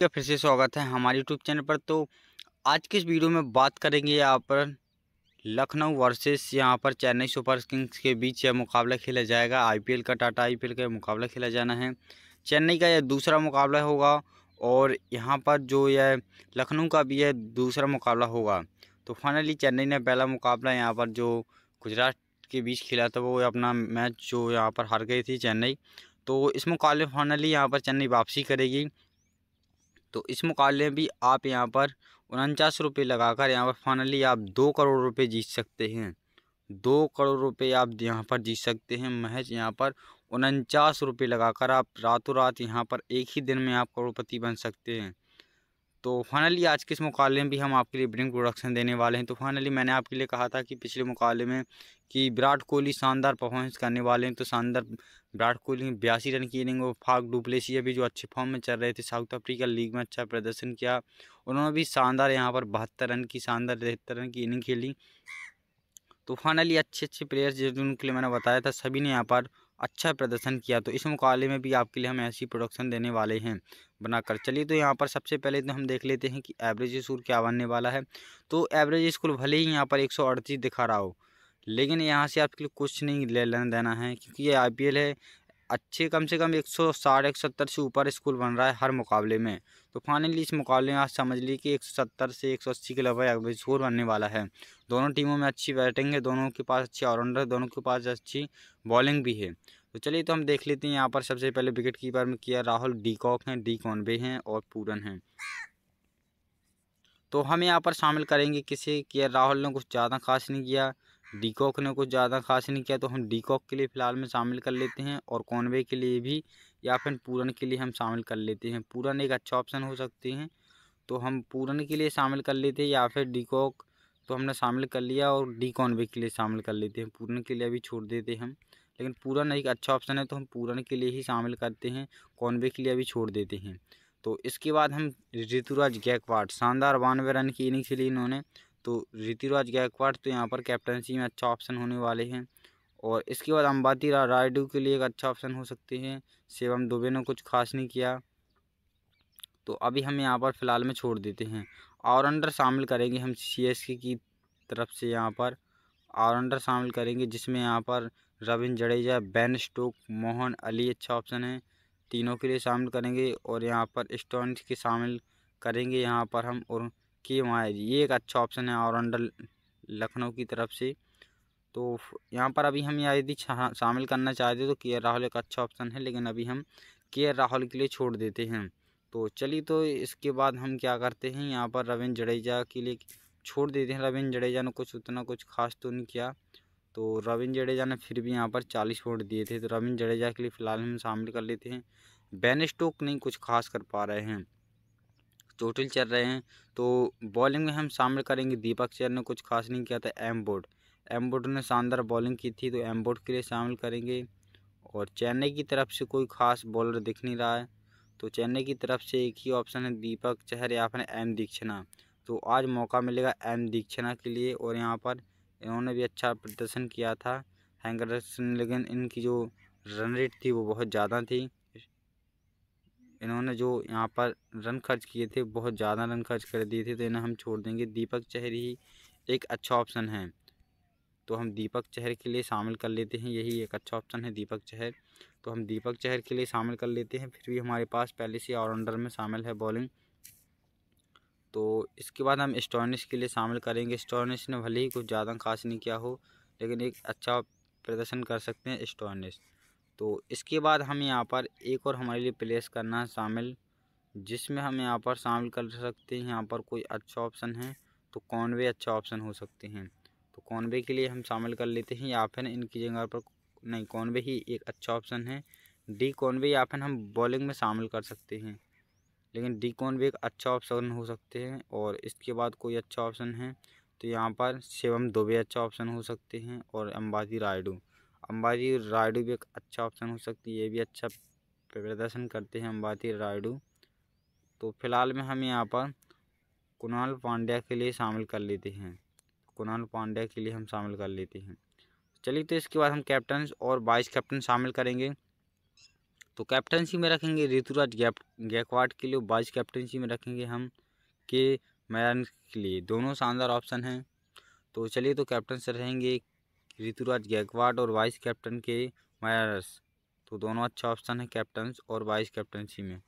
तो फिर से स्वागत है हमारे यूट्यूब चैनल पर तो आज के इस वीडियो में बात करेंगे यहाँ पर लखनऊ वर्सेस यहाँ पर चेन्नई सुपर किंग्स के बीच यह मुकाबला खेला जाएगा आईपीएल का टाटा आईपीएल का मुकाबला खेला जाना है चेन्नई का यह दूसरा मुकाबला होगा और यहाँ पर जो यह लखनऊ का भी यह दूसरा मुकाबला होगा तो फाइनली चेन्नई ने पहला मुकाबला यहाँ पर जो गुजरात के बीच खेला था वो अपना मैच जो यहाँ पर हार गई थी चेन्नई तो इस मुकाबले फाइनली यहाँ पर चेन्नई वापसी करेगी तो इस मुकाबले में भी आप यहाँ पर उनचास रुपये लगाकर यहाँ पर फाइनली आप दो करोड़ रुपये जीत सकते हैं दो करोड़ रुपये आप यहाँ पर जीत सकते हैं महज यहाँ पर उनचास रुपये लगाकर आप रातों रात यहाँ पर एक ही दिन में आप करोड़पति बन सकते हैं तो फाइनली आज के इस मुकाबले में भी हम आपके लिए ब्रिंग प्रोडक्शन देने वाले हैं तो फाइनली मैंने आपके लिए कहा था कि पिछले मुकाले में कि विराट कोहली शानदार परफॉर्मेंस करने वाले हैं तो शानदार विराट कोहली बयासी रन की इनिंग और फाग डुप्लेसी भी जो अच्छे फॉर्म में चल रहे थे साउथ अफ्रीका लीग में अच्छा प्रदर्शन किया उन्होंने भी शानदार यहाँ पर बहत्तर रन की शानदार तिहत्तर रन की इनिंग खेली तो फाइनली अच्छे अच्छे प्लेयर्स जिनके लिए मैंने बताया था सभी ने यहाँ पर अच्छा प्रदर्शन किया तो इस मुकाबले में भी आपके लिए हम ऐसी प्रोडक्शन देने वाले हैं बनाकर चलिए तो यहाँ पर सबसे पहले तो हम देख लेते हैं कि एवरेज स्कूल क्या बनने वाला है तो एवरेज स्कूल भले ही यहाँ पर एक दिखा रहा हो लेकिन यहाँ से आपके लिए कुछ नहीं लेना देना है क्योंकि ये आई है अच्छे कम से कम एक सौ साठ एक सौ सत्तर से ऊपर स्कूल बन रहा है हर मुकाबले में तो फाइनली इस मुकाबले में आप समझ लीजिए कि एक सौ सत्तर से एक सौ अस्सी के लगभग स्कोर बनने वाला है दोनों टीमों में अच्छी बैटिंग है दोनों के पास अच्छी ऑलराउंडर है दोनों के पास अच्छी बॉलिंग भी है तो चलिए तो हम देख लेते हैं यहाँ पर सबसे पहले विकेट कीपर में किया राहुल डी कॉक हैं डी कॉनबे हैं और पूरन हैं तो हम यहाँ पर शामिल करेंगे किसे किया राहुल ने कुछ ज़्यादा खास नहीं किया डीकॉक ने कुछ ज़्यादा खास नहीं किया तो हम डीकॉक के लिए फ़िलहाल में शामिल कर लेते हैं और कॉनवे के लिए भी या फिर पूरन के लिए हम शामिल कर लेते हैं पूरन एक अच्छा ऑप्शन हो सकते हैं तो हम पूरन के लिए शामिल कर लेते हैं या फिर डीकॉक तो हमने शामिल कर लिया और डी कॉनवे के लिए शामिल कर लेते हैं पूरन के लिए अभी छोड़ देते हैं हम लेकिन पूरन एक अच्छा ऑप्शन है तो हम पूरन के लिए ही शामिल करते हैं कॉनवे के लिए अभी छोड़ देते हैं तो इसके बाद हम ऋतुराज गैकवाड शानदार बानवे रन की इनिंग खेली इन्होंने तो ऋतिराज गायकवाड़ तो यहाँ पर कैप्टनसी में अच्छा ऑप्शन होने वाले हैं और इसके बाद अम्बाती रायडू के लिए एक अच्छा ऑप्शन हो सकते हैं शिवम दुबे ने कुछ खास नहीं किया तो अभी हम यहाँ पर फ़िलहाल में छोड़ देते हैं और अंडर शामिल करेंगे हम सी की तरफ से यहाँ पर और अंडर शामिल करेंगे जिसमें यहाँ पर रविन जडेजा बैन स्टोक मोहन अली अच्छा ऑप्शन है तीनों के लिए शामिल करेंगे और यहाँ पर स्टोन के शामिल करेंगे यहाँ पर हम और के वहाँ ये एक अच्छा ऑप्शन है और अंडर लखनऊ की तरफ से तो यहाँ पर अभी हम यदि शामिल करना चाहते तो के आर राहुल एक अच्छा ऑप्शन है लेकिन अभी हम के आर राहुल के लिए छोड़ देते हैं तो चलिए तो इसके बाद हम क्या करते हैं यहाँ पर रविंद्र जडेजा के लिए छोड़ देते हैं रविंद्र जडेजा ने कुछ उतना कुछ खास तो नहीं किया तो रविंद्र जडेजा ने फिर भी यहाँ पर चालीस वोट दिए थे तो रविंद्र जडेजा के लिए फ़िलहाल हम शामिल कर लेते हैं बैन स्टोक नहीं कुछ खास कर पा रहे हैं चोटिल चल रहे हैं तो बॉलिंग में हम शामिल करेंगे दीपक चेयर ने कुछ खास नहीं किया था एम बोर्ड एम बोर्ड ने शानदार बॉलिंग की थी तो एम बोर्ड के लिए शामिल करेंगे और चेन्नई की तरफ से कोई खास बॉलर दिख नहीं रहा है तो चेन्नई की तरफ से एक ही ऑप्शन है दीपक चहर या फिर एम दीक्षणा तो आज मौका मिलेगा एम दीक्षणा के लिए और यहाँ पर इन्होंने भी अच्छा प्रदर्शन किया था हैंगरस लेकिन इनकी जो रन रेट थी वो बहुत ज़्यादा थी इन्होंने जो यहाँ पर रन खर्च किए थे बहुत ज़्यादा रन खर्च कर दिए थे तो इन्हें हम छोड़ देंगे दीपक चहर ही एक अच्छा ऑप्शन है तो हम दीपक चहर के लिए शामिल कर लेते हैं यही एक अच्छा ऑप्शन है दीपक चहर तो हम दीपक चहर के लिए शामिल कर लेते हैं फिर भी हमारे पास पहले से ऑलराउंडर में शामिल है बॉलिंग तो इसके बाद हम स्टॉनिश के लिए शामिल करेंगे स्टॉनिश ने भले ही कुछ ज़्यादा खास नहीं किया हो लेकिन एक अच्छा प्रदर्शन कर सकते हैं स्टॉनिश तो इसके बाद हम यहाँ पर एक और हमारे लिए प्लेस करना है शामिल जिसमें हम यहाँ पर शामिल कर सकते हैं यहाँ पर कोई अच्छा ऑप्शन है तो कॉनवे अच्छा ऑप्शन हो सकते हैं तो कॉनवे के लिए हम शामिल कर लेते हैं या फिर इनकी जगह पर नहीं कॉनवे ही एक अच्छा ऑप्शन है डी कॉनवे या फिर हम बॉलिंग में शामिल कर सकते हैं लेकिन डी कॉनवे एक अच्छा ऑप्शन हो सकते हैं और इसके बाद कोई अच्छा ऑप्शन है तो यहाँ पर शिवम दुबे अच्छा ऑप्शन हो सकते हैं और अम्बाजी रायडू अंबाजी रायडू भी एक अच्छा ऑप्शन हो सकती है ये भी अच्छा प्रदर्शन करते हैं अंबाजी रायडू तो फिलहाल में हम यहाँ पर कुणाल पांड्या के लिए शामिल कर लेते हैं कुणाल पांड्या के लिए हम शामिल कर लेते हैं चलिए तो इसके बाद हम कैप्टन और वाइस कैप्टन शामिल करेंगे तो कैप्टनसी में रखेंगे ऋतुराज गैकवाड के लिए वाइस कैप्टनसी में रखेंगे हम के मैदान के लिए दोनों शानदार ऑप्शन हैं तो चलिए तो कैप्टन से रहेंगे ऋतुराज गायकवाड़ और वाइस कैप्टन के मायरस तो दोनों अच्छा ऑप्शन है कैप्टन और वाइस कैप्टनसी में